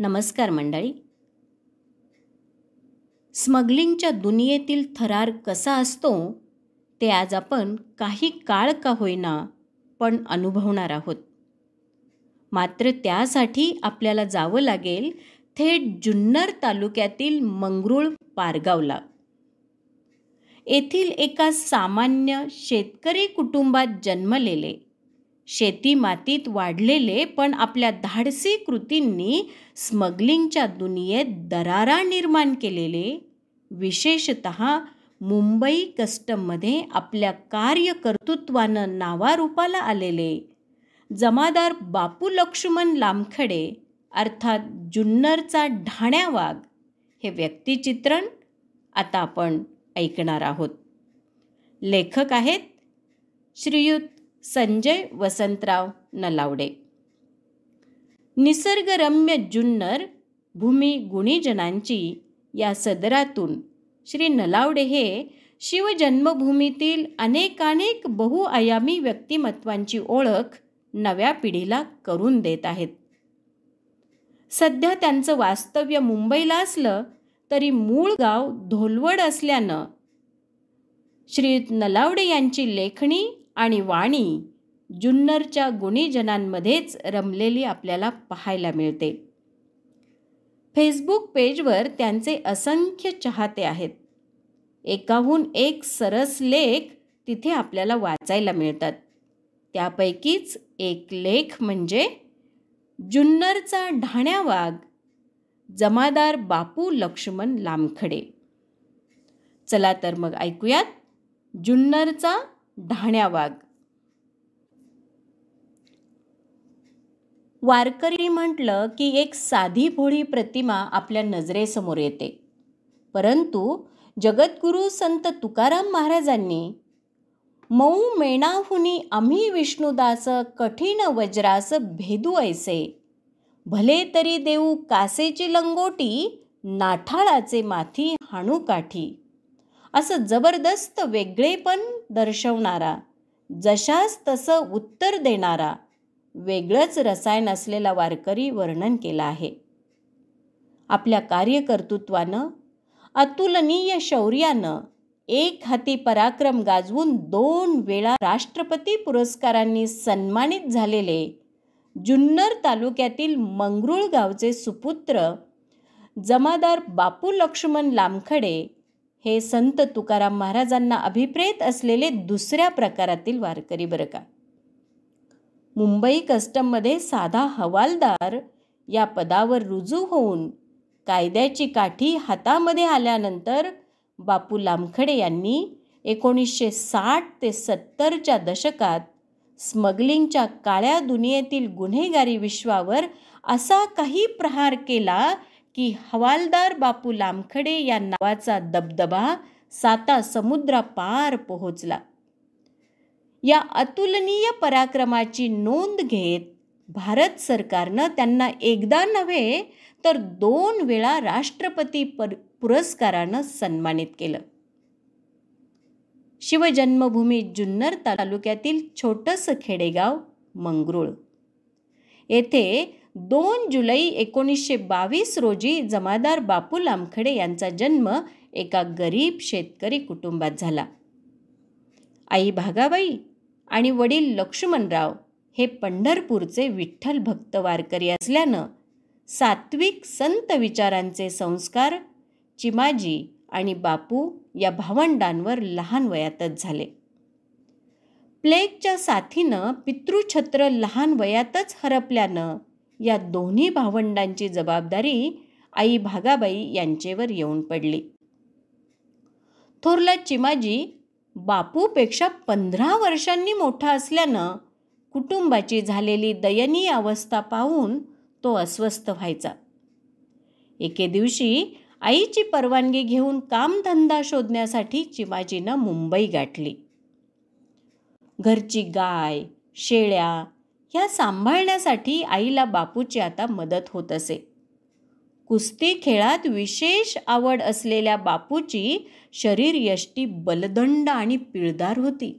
नमस्कार मंडळी स्मगलिंगच्या दुनियेतील थरार कसा असतो ते आज आपण काही काळ का होईना पण अनुभवणार आहोत मात्र त्यासाठी आपल्याला जावं लागेल थेट जुन्नर तालुक्यातील मंगरूळ पारगावला येथील एका सामान्य शेतकरी कुटुंबात जन्मलेले शेती मातीत वाढलेले पण आपल्या धाडसी कृतींनी स्मगलिंगच्या दुनियेत दरारा निर्माण केलेले विशेषत मुंबई कस्टममध्ये आपल्या कार्यकर्तृत्वानं नावारूपाला आलेले जमादार बापू लक्ष्मण लामखडे अर्थात जुन्नरचा ढाण्या वाघ हे व्यक्तिचित्रण आता आपण ऐकणार आहोत लेखक आहेत श्रीयुत संजय वसंतराव नलावडे निसर्गरम्य जुन्नर भूमी गुणीजनांची या सदरातून श्री नलावडे हे शिवजन्मभूमीतील अनेकानेक बहुआयामी व्यक्तिमत्वांची ओळख नव्या पिढीला करून देत आहेत सध्या त्यांचं वास्तव्य मुंबईला असलं तरी मूळ गाव धोलवड असल्यानं श्री नलावडे यांची लेखणी आणि वाणी जुन्नरच्या गुणीजनांमध्येच रमलेली आपल्याला पाहायला मिळते फेसबुक पेजवर त्यांचे असंख्य चाहते आहेत एकाहून एक सरस लेख तिथे आपल्याला वाचायला मिळतात त्यापैकीच एक लेख म्हणजे जुन्नरचा ढाण्या वाघ जमादार बापू लक्ष्मण लामखडे चला तर मग ऐकूयात जुन्नरचा ढाण्या वाघ वारकरी म्हटलं की एक साधी भोळी प्रतिमा आपल्या नजरेसमोर येते परंतु जगद्गुरू संत तुकाराम महाराजांनी मऊ मेणाहुनी आम्ही विष्णुदास कठीण वज्रास भेदू ऐसे भले तरी देऊ कासेची लंगोटी नाठाळाचे माथी हाणू काठी असं जबरदस्त वेगळेपण दर्शवणारा जशास तसं उत्तर देणारा वेगळंच रसायन असलेला वारकरी वर्णन केला आहे आपल्या कार्यकर्तृत्वानं अतुलनीय शौर्यानं एक हाती पराक्रम गाजवून दोन वेळा राष्ट्रपती पुरस्कारांनी सन्मानित झालेले जुन्नर तालुक्यातील मंगरूळ गावचे सुपुत्र जमादार बापू लक्ष्मण लामखडे हे संत तुकाराम महाराजांना अभिप्रेत असलेले दुसऱ्या प्रकारातील वारकरी बरं का मुंबई कस्टममध्ये साधा हवालदार या पदावर रुजू होऊन कायद्याची काठी हातामध्ये आल्यानंतर बापू लामखडे यांनी एकोणीसशे साठ ते सत्तरच्या दशकात स्मगलिंगच्या काळ्या दुनियेतील गुन्हेगारी विश्वावर असा काही प्रहार केला की हवालदार बापू लामखडे या नावाचा दबदबा साता समुद्रापार पोहोचला या अतुलनीय पराक्रमाची नोंद घेत भारत सरकारनं त्यांना एकदा नव्हे तर दोन वेळा राष्ट्रपती पर पुरस्कारानं सन्मानित केलं शिवजन्मभूमी जुन्नर तालुक्यातील छोटंसं खेडेगाव मंगरुळ येथे दोन जुलै एकोणीसशे बावीस रोजी जमादार बापू लामखडे यांचा जन्म एका गरीब शेतकरी कुटुंबात झाला आई भागाबाई आणि वडील लक्ष्मणराव हे पंढरपूरचे विठ्ठल भक्त वारकरी असल्यानं सात्विक संत विचारांचे संस्कार चिमाजी आणि बापू या भावंडांवर लहान वयातच झाले प्लेगच्या साथीनं पितृछत्र लहान वयातच हरपल्यानं या दोन्ही भावंडांची जबाबदारी आई भागाबाई यांचेवर येऊन पडली थोरला चिमाजी बापूपेक्षा पंधरा वर्षांनी मोठा असल्यानं कुटुंबाची झालेली दयनीय अवस्था पाहून तो अस्वस्थ व्हायचा एके दिवशी आईची परवानगी घेऊन कामधंदा शोधण्यासाठी चिमाजीनं मुंबई गाठली घरची गाय शेळ्या ह्या सांभाळण्यासाठी आईला बापूची आता मदत होत असे कुस्ती खेळात विशेष आवड असलेल्या बापूची शरीर यष्टी बलदंड आणि पिळदार होती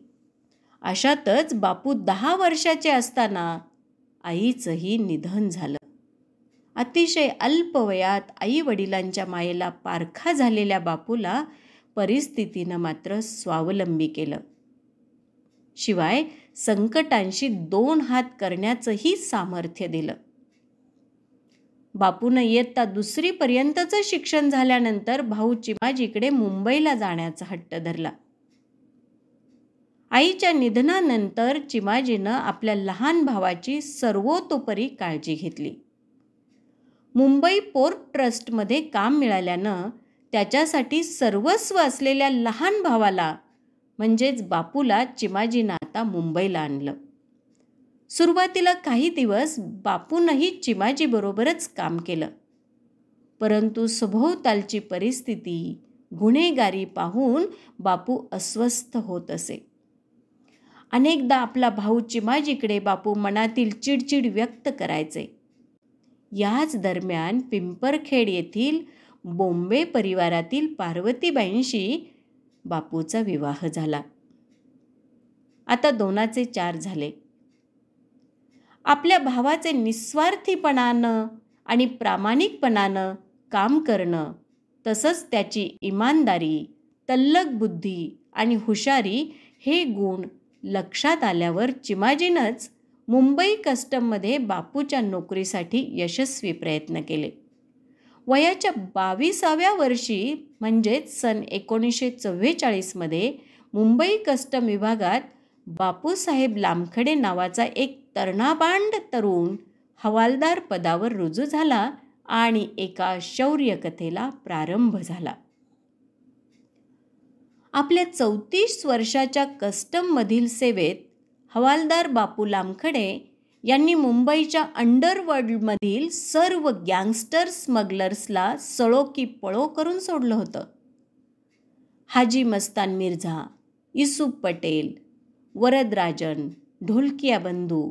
अशातच बापू दहा वर्षाचे असताना आईचंही निधन झालं अतिशय अल्पवयात आई वडिलांच्या मायेला पारखा झालेल्या बापूला परिस्थितीनं मात्र स्वावलंबी केलं शिवाय संकटांशी दोन हात करण्याचंही सामर्थ्य दिलं बापूनं इयत्ता दुसरीपर्यंतचं शिक्षण झाल्यानंतर भाऊ चिमाजीकडे मुंबईला जाण्याचा हट्ट धरला आईच्या निधनानंतर चिमाजीनं आपल्या लहान भावाची सर्वतोपरी काळजी घेतली मुंबई पोर्ट ट्रस्टमध्ये काम मिळाल्यानं त्याच्यासाठी सर्वस्व असलेल्या लहान भावाला म्हणजेच बापूला चिमाजीनं आता मुंबईला आणलं सुरुवातीला काही दिवस बापूनही चिमाजीबरोबरच काम केलं परंतु सभोवतालची परिस्थिती गुन्हेगारी पाहून बापू अस्वस्थ होत असे अनेकदा आपला भाऊ चिमाजीकडे बापू मनातील चिडचिड व्यक्त करायचे याच दरम्यान पिंपरखेड येथील बोंबे परिवारातील पार्वतीबाईंशी बापूचा विवाह झाला आता दोनाचे चार झाले आपल्या भावाचे निस्वार्थीपणानं आणि प्रामाणिकपणानं काम करणं तसंच त्याची इमानदारी तल्लक बुद्धी आणि हुशारी हे गुण लक्षात आल्यावर चिमाजीनंच मुंबई कस्टममध्ये बापूच्या नोकरीसाठी यशस्वी प्रयत्न केले वयाच्या बावीसाव्या वर्षी म्हणजेच सन एकोणीसशे चव्वेचाळीसमध्ये मुंबई कस्टम विभागात बापूसाहेब लामखडे नावाचा एक तरणाबांड तरुण हवालदार पदावर रुजू झाला आणि एका शौर्यकथेला प्रारंभ झाला आपल्या चौतीस वर्षाच्या कस्टममधील सेवेत हवालदार बापू लामखडे यांनी मुंबईच्या अंडरवर्ल्डमधील सर्व गँगस्टर स्मगलर्सला सळो की पळो करून सोडलं होतं हाजी मस्तान मिर्झा इसुप पटेल वरदराजन ढोलकिया बंधू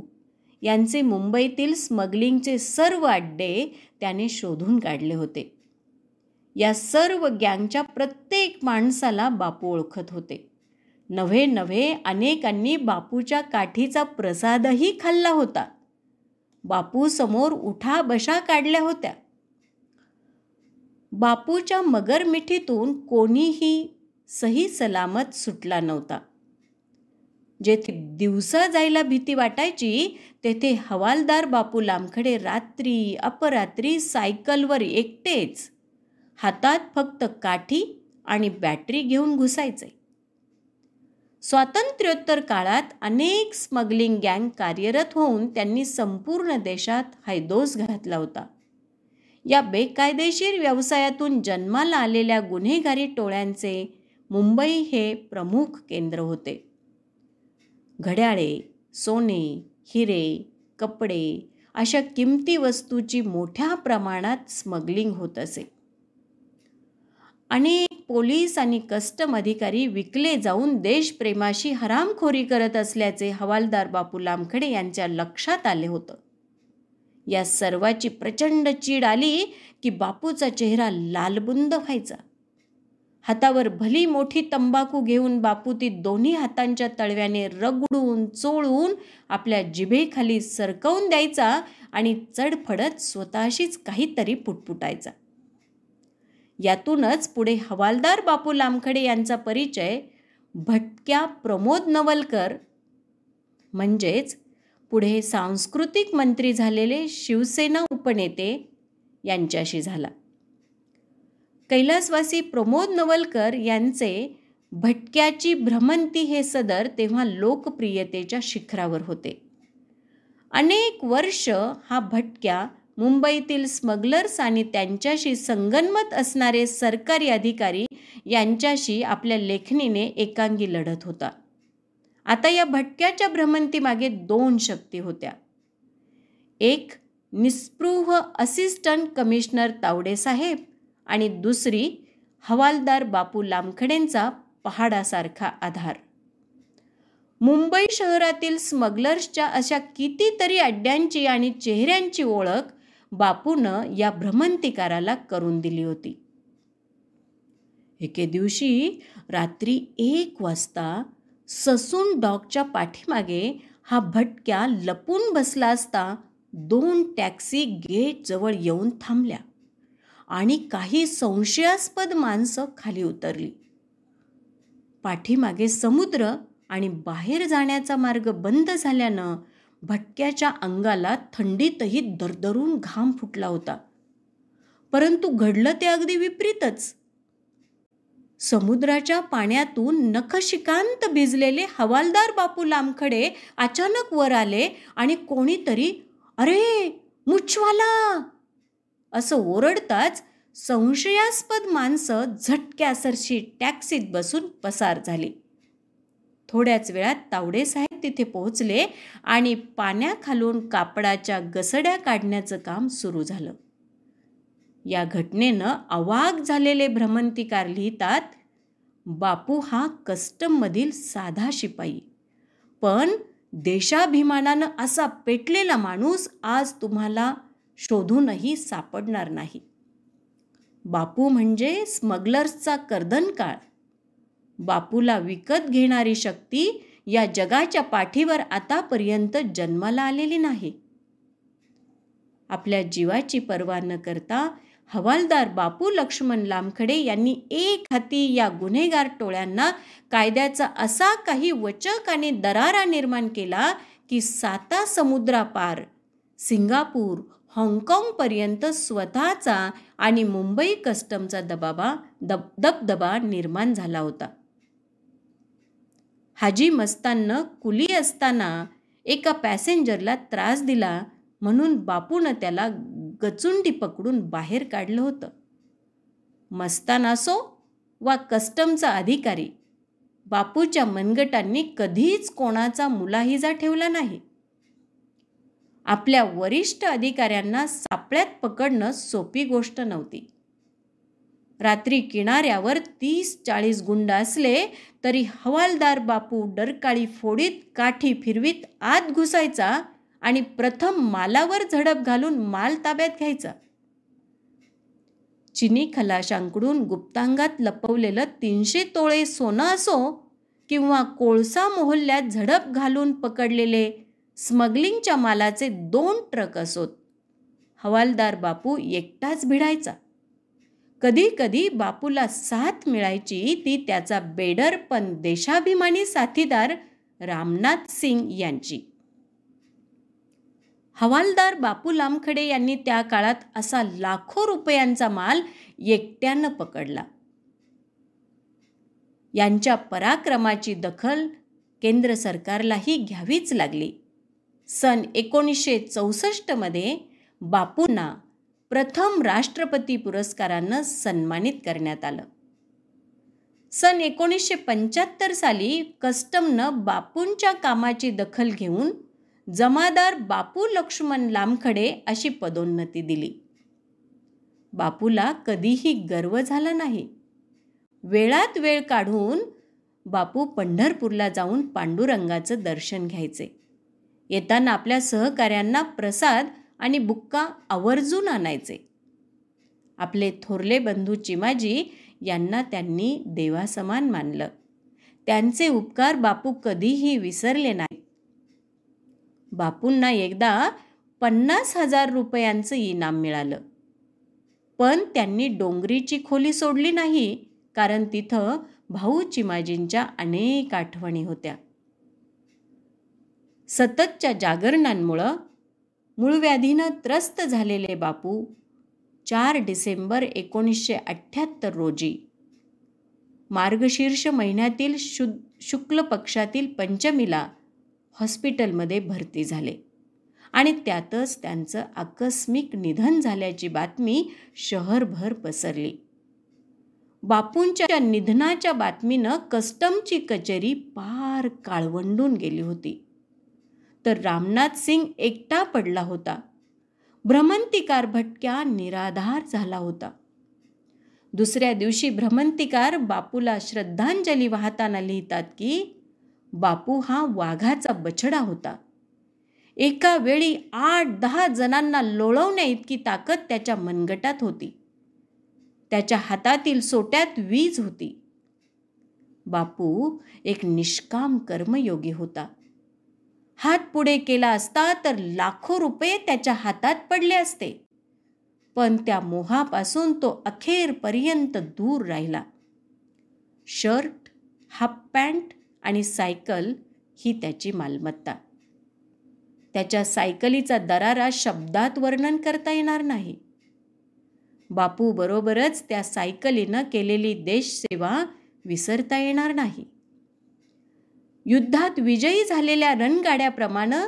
यांचे मुंबईतील स्मगलिंगचे सर्व अड्डे त्याने शोधून काढले होते या सर्व गँगच्या प्रत्येक माणसाला बापू ओळखत होते नव्हे नव्हे अनेकांनी बापूच्या काठीचा प्रसादही खाल्ला होता बापू समोर उठा बशा काढल्या होत्या बापूच्या मगरमिठीतून कोणीही सही सलामत सुटला नव्हता जेथे दिवसा जायला भीती वाटायची तेथे हवालदार बापू लांबखडे रात्री अपरात्री सायकलवर एकटेच हातात फक्त काठी आणि बॅटरी घेऊन घुसायचे स्वातंत्र्योत्तर काळात अनेक स्मगलिंग गँग कार्यरत होऊन त्यांनी संपूर्ण देशात हैदोस घातला होता या बेकायदेशीर व्यवसायातून जन्माला आलेल्या गुन्हेगारी टोळ्यांचे मुंबई हे प्रमुख केंद्र होते घड्याळे सोने हिरे कपडे अशा किमती वस्तूची मोठ्या प्रमाणात स्मगलिंग होत असे अनेक पोलीस आणि कस्टम अधिकारी विकले जाऊन देशप्रेमाशी हरामखोरी करत असल्याचे हवालदार बापू लामखडे यांच्या लक्षात आले होतं या सर्वाची प्रचंड चीड आली की बापूचा चेहरा लालबुंद व्हायचा हातावर भली मोठी तंबाखू घेऊन बापू ती दोन्ही हातांच्या तळव्याने रगडून चोळून आपल्या जिभेखाली सरकवून द्यायचा आणि चढफडत स्वतःशीच काहीतरी पुटपुटायचा यातूनच पुढे हवालदार बापू लामखडे यांचा परिचय भटक्या प्रमोद नवलकर म्हणजेच पुढे सांस्कृतिक मंत्री झालेले शिवसेना उपनेते यांच्याशी झाला कैलासवासी प्रमोद नवलकर यांचे भटक्याची भ्रमंती हे सदर तेव्हा लोकप्रियतेच्या शिखरावर होते अनेक वर्ष हा भटक्या मुंबईतील स्मगलर्स आणि त्यांच्याशी संगनमत असणारे सरकारी अधिकारी यांच्याशी आपल्या लेखणीने एकांगी लढत होता आता या भटक्याच्या भ्रमंतीमागे दोन शक्ती होत्या एक निस्पृह असिस्टंट कमिशनर तावडेसाहेब आणि दुसरी हवालदार बापू लामखडेंचा पहाडासारखा आधार मुंबई शहरातील स्मगलर्सच्या अशा कितीतरी अड्ड्यांची आणि चेहऱ्यांची ओळख बापूनं या भ्रमंतिकाराला करून दिली होती एके दिवशी रात्री एक वाजता ससून डॉगच्या पाठीमागे हा भटक्या लपून बसला असता दोन टॅक्सी गेट जवळ येऊन थांबल्या आणि काही संशयास्पद माणसं खाली उतरली पाठीमागे समुद्र आणि बाहेर जाण्याचा मार्ग बंद झाल्यानं भटक्याच्या अंगाला थंडीतही दरदरून घाम फुटला होता परंतु घडलं ते अगदी विपरीतच समुद्राच्या पाण्यातून नखशिकांत भिजलेले हवालदार बापू लांबखडे अचानक वर आले आणि कोणीतरी अरे मुच्छवाला असं ओरडताच संशयास्पद माणसं झटक्यासरशी टॅक्सीत बसून पसार झाली थोड्याच वेळात तावडे साहेब तिथे पोहोचले आणि पाण्याखालून कापडाच्या गसड्या काढण्याचं काम सुरू झालं या घटनेनं अवाग झालेले भ्रमंतिकार लिहितात बापू हा कस्टममधील साधा शिपाई पण देशाभिमानानं असा पेटलेला माणूस आज तुम्हाला शोधूनही सापडणार नाही बापू म्हणजे स्मगलर्सचा कर्दन काळ बापूला विकत घेणारी शक्ती या जगाच्या पाठीवर आतापर्यंत जन्माला आलेली नाही आपल्या जीवाची पर्वा न करता हवालदार बापू लक्ष्मण लामखडे यांनी एक हाती या गुन्हेगार टोळ्यांना कायद्याचा असा काही वचक आणि दरारा निर्माण केला की साता समुद्रापार सिंगापूर हाँगकाँगपर्यंत स्वतःचा आणि मुंबई कस्टमचा दबाबा दब दबदबा निर्माण झाला होता हाजी मस्ताननं कुली असताना एका पॅसेंजरला त्रास दिला म्हणून बापूनं त्याला गचुंडी पकडून बाहेर काढलं होतं मस्तान असो वा कस्टमचा अधिकारी बापूच्या मनगटांनी कधीच कोणाचा मुलाहिजा ठेवला नाही आपल्या वरिष्ठ अधिकाऱ्यांना सापळ्यात पकडणं सोपी गोष्ट नव्हती रात्री किनाऱ्यावर तीस चाळीस गुंड असले तरी हवालदार बापू डरकाळी फोडीत काठी फिरवीत आत घुसायचा आणि प्रथम मालावर झडप घालून माल ताब्यात घ्यायचा चिनी खलाशांकडून गुप्तांगात लपवलेलं तीनशे तोळे सोनं असो किंवा कोळसा मोहल्ल्यात झडप घालून पकडलेले स्मगलिंगच्या मालाचे दोन ट्रक असोत हवालदार बापू एकटाच भिडायचा कधीकधी बापूला साथ मिळायची ती त्याचा बेडर पण देशाभिमानी साथीदार रामनाथ सिंग यांची हवालदार बापू लामखडे यांनी त्या काळात असा लाखो रुपयांचा माल एकट्यानं पकडला यांच्या पराक्रमाची दखल केंद्र सरकारलाही घ्यावीच लागली सन एकोणीसशे चौसष्टमध्ये बापूंना प्रथम राष्ट्रपती पुरस्कारानं सन्मानित करण्यात आलं सन एकोणीसशे पंच्याहत्तर साली कस्टमनं बापूंच्या कामाची दखल घेऊन जमादार बापू लक्ष्मण लामखडे अशी पदोन्नती दिली बापूला कधीही गर्व झाला नाही वेळात वेळ काढून बापू पंढरपूरला जाऊन पांडुरंगाचं दर्शन घ्यायचे येताना आपल्या सहकाऱ्यांना प्रसाद आणि बुक्का आवर्जून आणायचे आपले थोरले बंधू चिमाजी यांना त्यांनी देवासमान मानलं त्यांचे उपकार बापू कधीही विसरले नाही बापूंना एकदा पन्नास हजार रुपयांचं इनाम मिळालं पण त्यांनी डोंगरीची खोली सोडली नाही कारण तिथं भाऊ चिमाजींच्या अनेक आठवणी होत्या सततच्या जागरणांमुळं मूळ त्रस्त झालेले बापू चार डिसेंबर एकोणीसशे अठ्ठ्याहत्तर रोजी मार्गशीर्ष महिन्यातील शु शुक्ल पक्षातील पंचमीला हॉस्पिटलमध्ये भरती झाले आणि त्यातच त्यांचं आकस्मिक निधन झाल्याची बातमी शहरभर पसरली बापूंच्या निधनाच्या बातमीनं कस्टमची कचेरी पार काळवंडून गेली होती तर रामनाथ सिंग एकटा पडला होता भ्रमंतिकार भटक्या निराधार झाला होता दुसऱ्या दिवशी भ्रमंतिकार बापूला श्रद्धांजली वाहताना लिहितात की बापू हा वाघाचा बछडा होता एका वेळी आठ दहा जणांना लोळवण्या इतकी ताकद त्याच्या मनगटात होती त्याच्या हातातील सोट्यात वीज होती बापू एक निष्काम कर्मयोगी होता हात पुढे केला असता तर लाखो रुपये त्याच्या हातात पडले असते पण त्या मोहापासून तो अखेरपर्यंत दूर राहिला शर्ट हाफ पॅन्ट आणि सायकल ही त्याची मालमत्ता त्याच्या सायकलीचा दरारा शब्दात वर्णन करता येणार नाही बापूबरोबरच त्या सायकलीनं केलेली देशसेवा विसरता येणार नाही युद्धात विजयी झालेल्या रणगाड्याप्रमाणे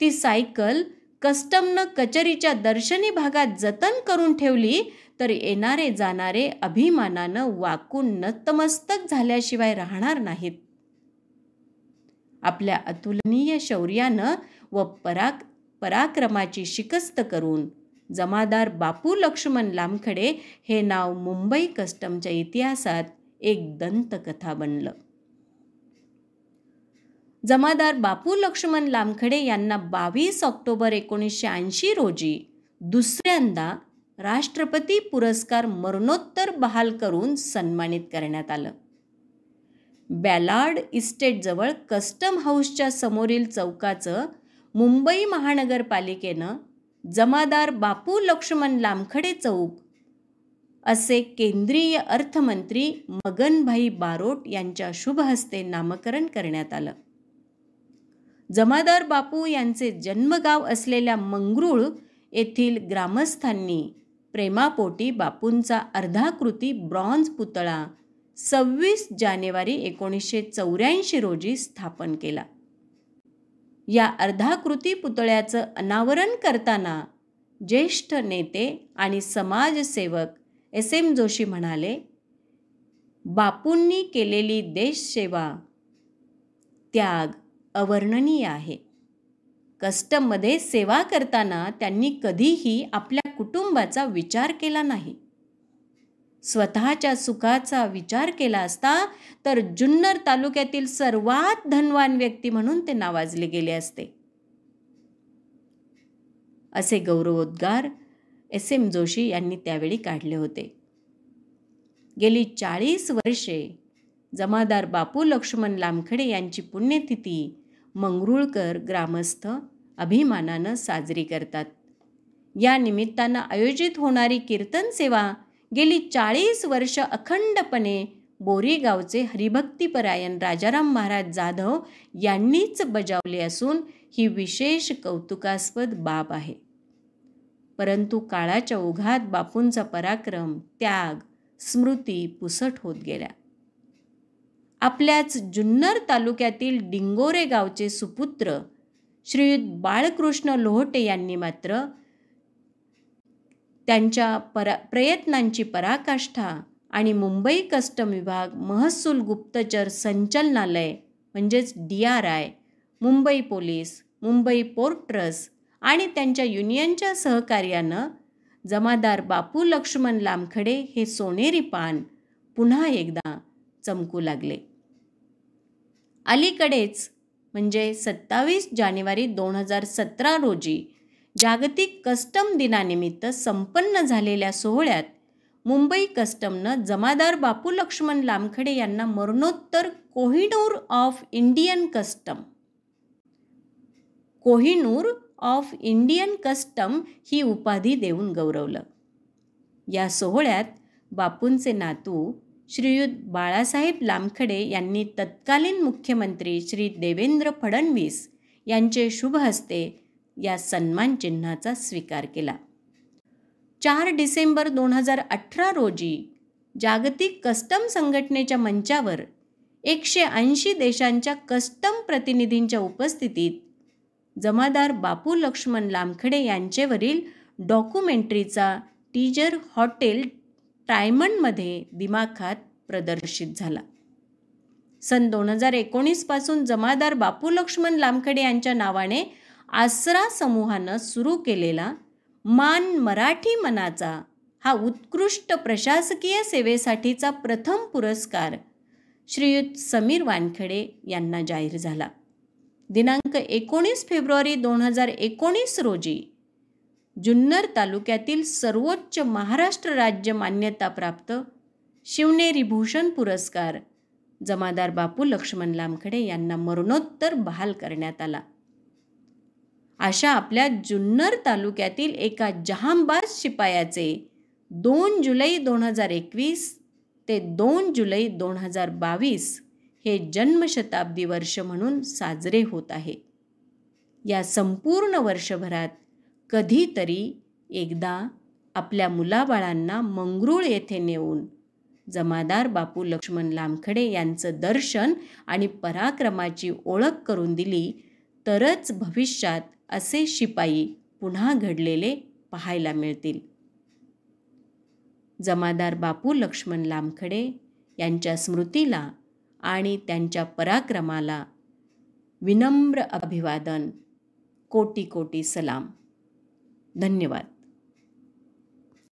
ती सायकल कस्टमनं कचरीच्या दर्शनी भागात जतन करून ठेवली तर येणारे जाणारे अभिमानानं वाकून नतमस्तक झाल्याशिवाय राहणार नाहीत आपल्या अतुलनीय शौर्यानं व पराक पराक्रमाची शिकस्त करून जमादार बापू लक्ष्मण लामखडे हे नाव मुंबई कस्टमच्या इतिहासात एक दंतकथा बनलं जमादार बापू लक्ष्मण लामखडे यांना बावीस ऑक्टोबर एकोणीसशे ऐंशी रोजी दुसऱ्यांदा राष्ट्रपती पुरस्कार मरणोत्तर बहाल करून सन्मानित करण्यात आलं बॅलार्ड इस्टेटजवळ कस्टम हाऊसच्या समोरील चौकाचं मुंबई महानगरपालिकेनं जमादार बापू लक्ष्मण लामखडे चौक असे केंद्रीय अर्थमंत्री मगनभाई बारोट यांच्या शुभहस्ते नामकरण करण्यात आलं जमादार बापू यांचे जन्मगाव असलेल्या मंगरूळ येथील ग्रामस्थांनी प्रेमापोटी बापूंचा अर्धाकृती ब्रॉन्झ पुतळा सव्वीस जानेवारी एकोणीसशे चौऱ्याऐंशी रोजी स्थापन केला या अर्धाकृती पुतळ्याचं अनावरण करताना ज्येष्ठ नेते आणि समाजसेवक एस एम जोशी म्हणाले बापूंनी केलेली देशसेवा त्याग अवर्णनीय आहे कस्टममध्ये सेवा करताना त्यांनी कधीही आपल्या कुटुंबाचा विचार केला नाही स्वतःच्या सुखाचा विचार केला असता तर जुन्नर तालुक्यातील सर्वात धनवान व्यक्ती म्हणून ते नावाजले गेले असते असे गौरवोद्गार एस एम जोशी यांनी त्यावेळी काढले होते गेली चाळीस वर्षे जमादार बापू लक्ष्मण लामखडे यांची पुण्यतिथी मंगरुळकर ग्रामस्थ अभिमानानं साजरी करतात या निमित्तानं आयोजित होणारी कीर्तन सेवा गेली चाळीस वर्ष अखंडपणे बोरीगावचे हरिभक्तीपरायण राजाराम महाराज जाधव यांनीच बजावले असून ही विशेष कौतुकास्पद बाब आहे परंतु काळाच्या ओघात बापूंचा पराक्रम त्याग स्मृती पुसट होत गेल्या आपल्याच जुन्नर तालुक्यातील डिंगोरे गावचे सुपुत्र श्रीयुत बाळकृष्ण लोहटे यांनी मात्र त्यांच्या परा प्रयत्नांची पराकाष्ठा आणि मुंबई कस्टम विभाग महसूल गुप्तचर संचलनालय म्हणजेच D R I Mumbai police Mumbai port trust आणि त्यांच्या युनियनच्या सहकार्यानं जमादार बापू लक्ष्मण लामखडे हे सोनेरी पान पुन्हा एकदा चमकू लागले अलीकडेच म्हणजे सत्तावीस जानेवारी दोन हजार सतरा रोजी जागतिक कस्टम दिनानिमित्त संपन्न झालेल्या सोहळ्यात मुंबई कस्टमनं जमादार बापू लक्ष्मण लामखडे यांना मरणोत्तर Kohinoor of Indian custom Kohinoor of Indian custom ही उपाधी देऊन गौरवलं या सोहळ्यात बापूंचे नातू श्रीयुत बाळासाहेब लामखडे यांनी तत्कालीन मुख्यमंत्री श्री देवेंद्र फडणवीस यांचे शुभ हस्ते या सन्मान चिन्हाचा स्वीकार केला चार डिसेंबर दोन हजार अठरा रोजी जागतिक कस्टम संघटनेच्या मंचावर एकशे ऐंशी देशांच्या कस्टम प्रतिनिधींच्या उपस्थितीत जमादार बापू लक्ष्मण लामखडे यांचेवरील डॉक्युमेंटरीचा टीजर हॉटेल टायमंडमध्ये दिमाखात प्रदर्शित झाला सन दोन हजार एकोणीसपासून जमादार बापू लक्ष्मण लामखडे यांच्या नावाने आसरा समूहानं सुरू केलेला मान मराठी मनाचा हा उत्कृष्ट प्रशासकीय सेवेसाठीचा प्रथम पुरस्कार श्रीयुत समीर वानखेडे यांना जाहीर झाला दिनांक एकोणीस फेब्रुवारी दोन हजार एकोणीस रोजी जुन्नर तालुक्यातील सर्वोच्च महाराष्ट्र राज्य मान्यता प्राप्त शिवनेरी भूषण पुरस्कार जमादार बापू लक्ष्मण लामखडे यांना मरणोत्तर बहाल करण्यात आला अशा आपल्या जुन्नर तालुक्यातील एका जहांबाज शिपायाचे दोन जुलै दोन हजार एकवीस ते दोन जुलै दोन हजार बावीस हे जन्मशताब्दी वर्ष म्हणून साजरे होत आहे या संपूर्ण वर्षभरात कधीतरी एकदा आपल्या मुलाबाळांना मंगरूळ येथे नेऊन जमादार बापू लक्ष्मण लामखडे यांचं दर्शन आणि पराक्रमाची ओळख करून दिली तरच भविष्यात असे शिपाई पुन्हा घडलेले पाहायला मिळतील जमादार बापू लक्ष्मण लामखडे यांच्या स्मृतीला आणि त्यांच्या पराक्रमाला विनम्र अभिवादन कोटी कोटी सलाम धन्यवाद